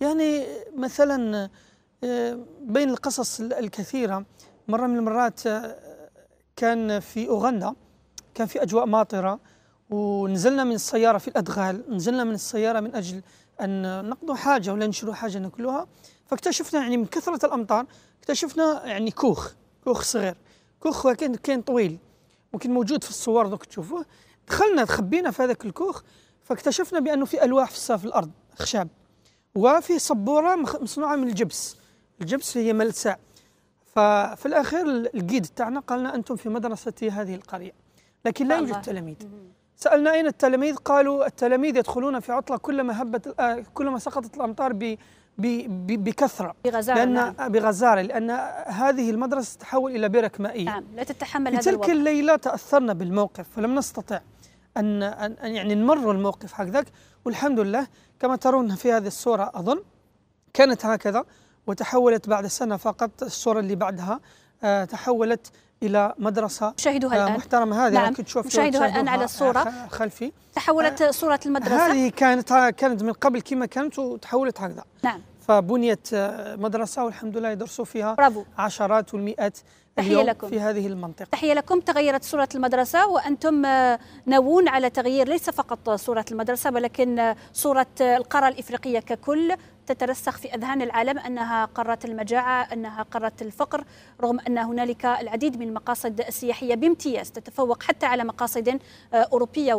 يعني مثلا آه، بين القصص الكثيرة مرة من المرات آه، كان في أوغندا كان في أجواء ماطرة ونزلنا من السيارة في الأدغال نزلنا من السيارة من أجل أن نقضوا حاجة ولا نشروا حاجة ناكلوها فاكتشفنا يعني من كثرة الأمطار اكتشفنا يعني كوخ كوخ صغير كوخ كان كان طويل وكان موجود في الصور دوك تشوفوه دخلنا تخبينا في هذاك الكوخ فاكتشفنا بأنه في ألواح في الأرض خشاب وفي صبورة مصنوعة من الجبس الجبس هي ملساء ففي الأخير الجيد تاعنا قالنا أنتم في مدرسة هذه القرية لكن لا يوجد تلاميذ سألنا أين التلاميذ قالوا التلاميذ يدخلون في عطلة كلما هبت آه، كلما سقطت الأمطار ب بكثرة بغزارة لأن نعم. بغزارة لأن هذه المدرسة تتحول إلى برك مائية نعم لا تتحمل هذا الوضع تلك الليلة تأثرنا بالموقف فلم نستطع أن, أن يعني نمر الموقف هكذاك والحمد لله كما ترون في هذه الصورة أظن كانت هكذا وتحولت بعد سنة فقط الصورة اللي بعدها آه تحولت الى مدرسه شاهدوها آه الان محترمه هذه نعم. تشوف مشاهدوها الان على الصوره خلفي تحولت آه، صوره المدرسه هذه كانت كانت من قبل كما كانت وتحولت هكذا نعم فبنيت آه، مدرسة والحمد لله يدرسوا فيها برافو. عشرات والمئات تحية لكم في هذه المنطقة تحية لكم تغيرت صورة المدرسة وأنتم آه، ناوون على تغيير ليس فقط صورة المدرسة ولكن آه، صورة القارة الإفريقية ككل تترسخ في أذهان العالم أنها قارة المجاعة أنها قارة الفقر رغم أن هنالك العديد من المقاصد السياحية بامتياز تتفوق حتى على مقاصد أوروبية